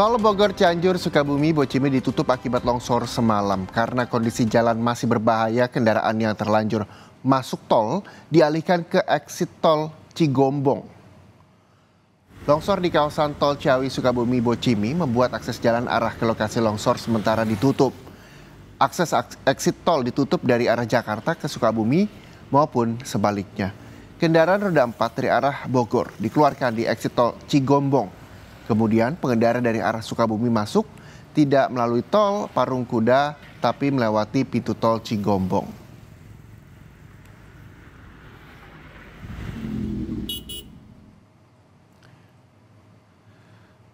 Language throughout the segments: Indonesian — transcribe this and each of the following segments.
Tol Bogor Cianjur Sukabumi Bocimi ditutup akibat longsor semalam karena kondisi jalan masih berbahaya kendaraan yang terlanjur masuk tol dialihkan ke exit tol Cigombong. Longsor di kawasan tol Ciawi Sukabumi Bocimi membuat akses jalan arah ke lokasi longsor sementara ditutup. Akses exit tol ditutup dari arah Jakarta ke Sukabumi maupun sebaliknya. Kendaraan roda 4 dari arah Bogor dikeluarkan di exit tol Cigombong Kemudian pengendara dari arah Sukabumi masuk tidak melalui tol Parung Kuda tapi melewati pintu tol Cigombong.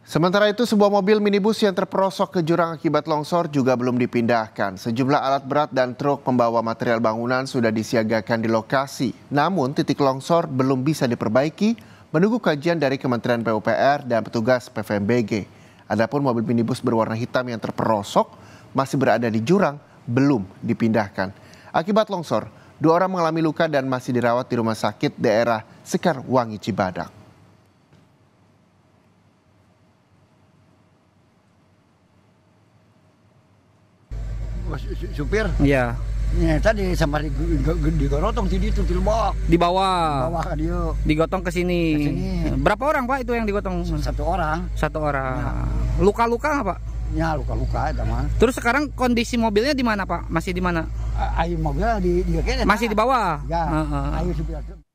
Sementara itu, sebuah mobil minibus yang terperosok ke jurang akibat longsor juga belum dipindahkan. Sejumlah alat berat dan truk pembawa material bangunan sudah disiagakan di lokasi. Namun, titik longsor belum bisa diperbaiki menunggu kajian dari Kementerian PUPR dan petugas PVMBG. Adapun mobil minibus berwarna hitam yang terperosok masih berada di jurang, belum dipindahkan. Akibat longsor, dua orang mengalami luka dan masih dirawat di rumah sakit daerah Sekarwangi Cibadak. Supir? Iya. Ya, tadi sama di, digorotong di, di, di, di, di, di bawah. Di bawah dia. Digotong ke sini. Berapa orang, Pak, itu yang digotong? Satu orang. Satu orang. Ya. Luka-luka nggak, Pak? Ya, luka-luka ada mah. Terus sekarang kondisi mobilnya di mana, Pak? Masih di mana? air mobil di, di Masih di bawah. Ya. Uh -uh.